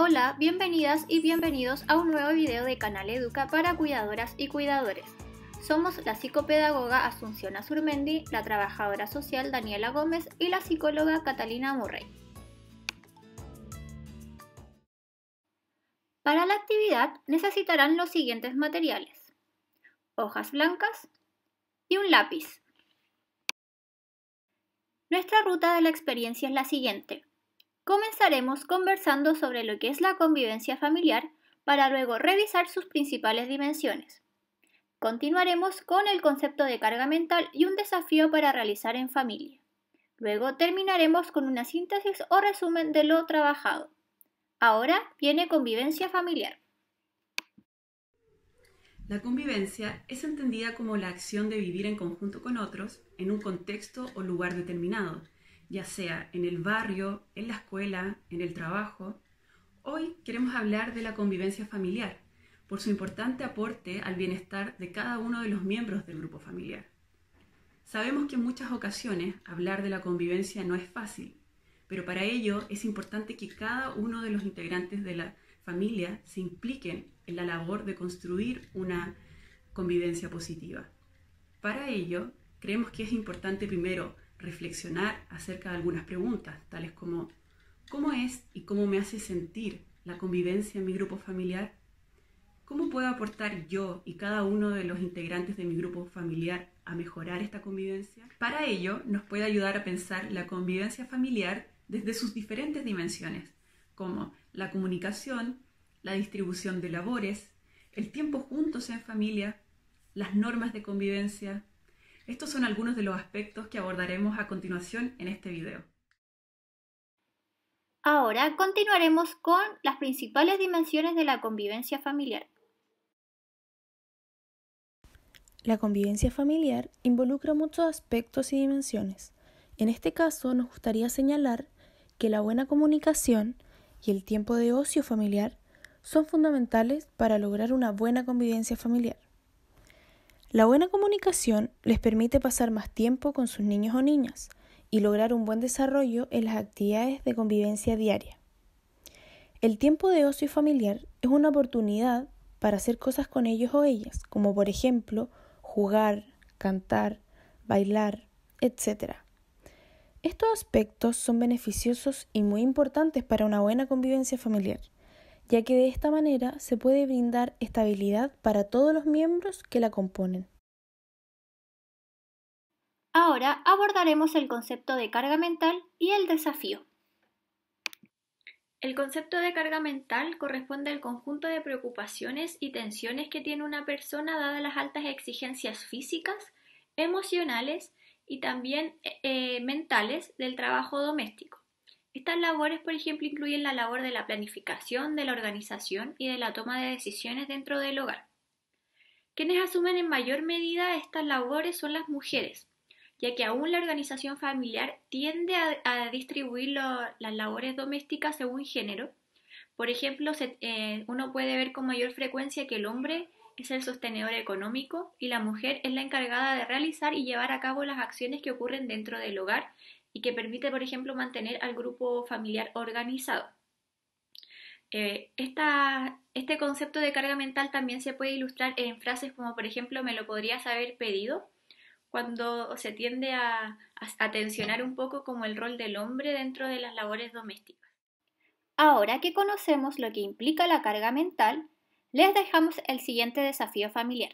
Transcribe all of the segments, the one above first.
Hola, bienvenidas y bienvenidos a un nuevo video de Canal Educa para cuidadoras y cuidadores. Somos la psicopedagoga Asunción Azurmendi, la trabajadora social Daniela Gómez y la psicóloga Catalina Murray. Para la actividad necesitarán los siguientes materiales. Hojas blancas y un lápiz. Nuestra ruta de la experiencia es la siguiente comenzaremos conversando sobre lo que es la convivencia familiar para luego revisar sus principales dimensiones. Continuaremos con el concepto de carga mental y un desafío para realizar en familia. Luego terminaremos con una síntesis o resumen de lo trabajado. Ahora viene convivencia familiar. La convivencia es entendida como la acción de vivir en conjunto con otros en un contexto o lugar determinado ya sea en el barrio, en la escuela, en el trabajo. Hoy queremos hablar de la convivencia familiar, por su importante aporte al bienestar de cada uno de los miembros del grupo familiar. Sabemos que en muchas ocasiones hablar de la convivencia no es fácil, pero para ello es importante que cada uno de los integrantes de la familia se impliquen en la labor de construir una convivencia positiva. Para ello, creemos que es importante primero reflexionar acerca de algunas preguntas, tales como ¿cómo es y cómo me hace sentir la convivencia en mi grupo familiar? ¿Cómo puedo aportar yo y cada uno de los integrantes de mi grupo familiar a mejorar esta convivencia? Para ello, nos puede ayudar a pensar la convivencia familiar desde sus diferentes dimensiones, como la comunicación, la distribución de labores, el tiempo juntos en familia, las normas de convivencia, estos son algunos de los aspectos que abordaremos a continuación en este video. Ahora continuaremos con las principales dimensiones de la convivencia familiar. La convivencia familiar involucra muchos aspectos y dimensiones. En este caso nos gustaría señalar que la buena comunicación y el tiempo de ocio familiar son fundamentales para lograr una buena convivencia familiar. La buena comunicación les permite pasar más tiempo con sus niños o niñas y lograr un buen desarrollo en las actividades de convivencia diaria. El tiempo de ocio y familiar es una oportunidad para hacer cosas con ellos o ellas, como por ejemplo jugar, cantar, bailar, etc. Estos aspectos son beneficiosos y muy importantes para una buena convivencia familiar ya que de esta manera se puede brindar estabilidad para todos los miembros que la componen. Ahora abordaremos el concepto de carga mental y el desafío. El concepto de carga mental corresponde al conjunto de preocupaciones y tensiones que tiene una persona dadas las altas exigencias físicas, emocionales y también eh, eh, mentales del trabajo doméstico. Estas labores, por ejemplo, incluyen la labor de la planificación, de la organización y de la toma de decisiones dentro del hogar. Quienes asumen en mayor medida estas labores son las mujeres, ya que aún la organización familiar tiende a, distribuir las labores domésticas según género. Por ejemplo, eh, uno puede ver con mayor frecuencia que el hombre es el sostenedor económico y la mujer es la encargada de realizar y llevar a cabo las acciones que ocurren dentro del hogar y que permite, por ejemplo, mantener al grupo familiar organizado. Eh, este concepto de carga mental también se puede ilustrar en frases como, por ejemplo, me lo podrías haber pedido, cuando se tiende a, a, tensionar un poco como el rol del hombre dentro de las labores domésticas. Ahora que conocemos lo que implica la carga mental, les dejamos el siguiente desafío familiar.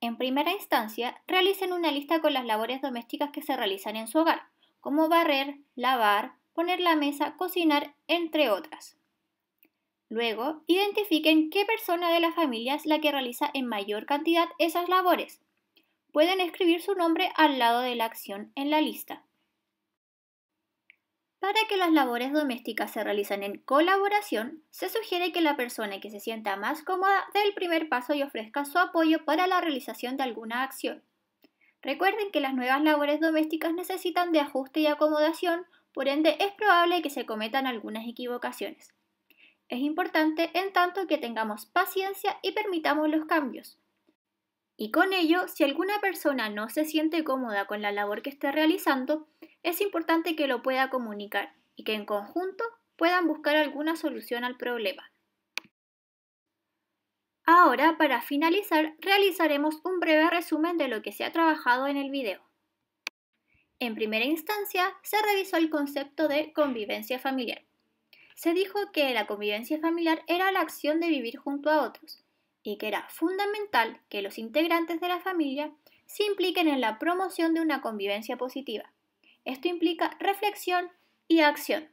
En primera instancia, realicen una lista con las labores domésticas que se realizan en su hogar como barrer, lavar, poner la mesa, cocinar, entre otras. Luego, identifiquen qué persona de la familia es la que realiza en mayor cantidad esas labores. Pueden escribir su nombre al lado de la acción en la lista. Para que las labores domésticas se realicen en colaboración, se sugiere que la persona que se sienta más cómoda dé el primer paso y ofrezca su apoyo para la realización de alguna acción. Recuerden que las nuevas labores domésticas necesitan de ajuste y acomodación, por ende es probable que se cometan algunas equivocaciones. Es importante, en tanto, que tengamos paciencia y permitamos los cambios. Y con ello, si alguna persona no se siente cómoda con la labor que esté realizando, es importante que lo pueda comunicar y que en conjunto puedan buscar alguna solución al problema. Ahora, para finalizar, realizaremos un breve resumen de lo que se ha trabajado en el video. En primera instancia, se revisó el concepto de convivencia familiar. Se dijo que la convivencia familiar era la acción de vivir junto a otros y que era fundamental que los integrantes de la familia se impliquen en la promoción de una convivencia positiva. Esto implica reflexión y acción.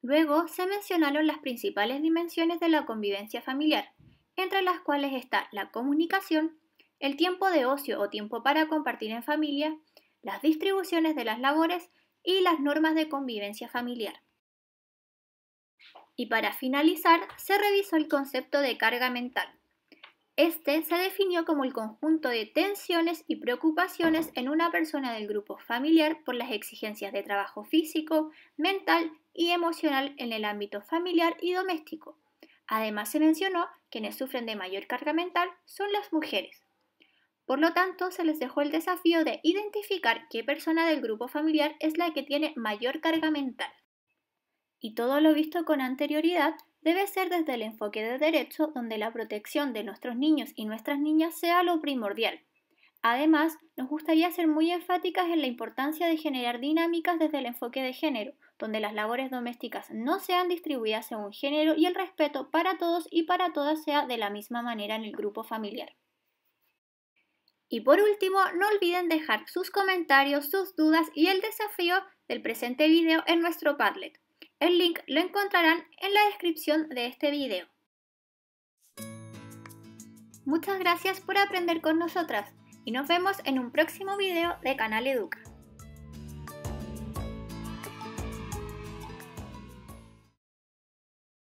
Luego se mencionaron las principales dimensiones de la convivencia familiar, entre las cuales está la comunicación, el tiempo de ocio o tiempo para compartir en familia, las distribuciones de las labores y las normas de convivencia familiar. Y para finalizar, se revisó el concepto de carga mental. Este se definió como el conjunto de tensiones y preocupaciones en una persona del grupo familiar por las exigencias de trabajo físico, mental y emocional en el ámbito familiar y doméstico. Además se mencionó quienes sufren de mayor carga mental son las mujeres. Por lo tanto, se les dejó el desafío de identificar qué persona del grupo familiar es la que tiene mayor carga mental. Y todo lo visto con anterioridad debe ser desde el enfoque de derecho donde la protección de nuestros niños y nuestras niñas sea lo primordial, Además, nos gustaría ser muy enfáticas en la importancia de generar dinámicas desde el enfoque de género, donde las labores domésticas no sean distribuidas según género y el respeto para todos y para todas sea de la misma manera en el grupo familiar. Y por último, no olviden dejar sus comentarios, sus dudas y el desafío del presente video en nuestro Padlet. El link lo encontrarán en la descripción de este video. Muchas gracias por aprender con nosotras y nos vemos en un próximo video de Canal Educa.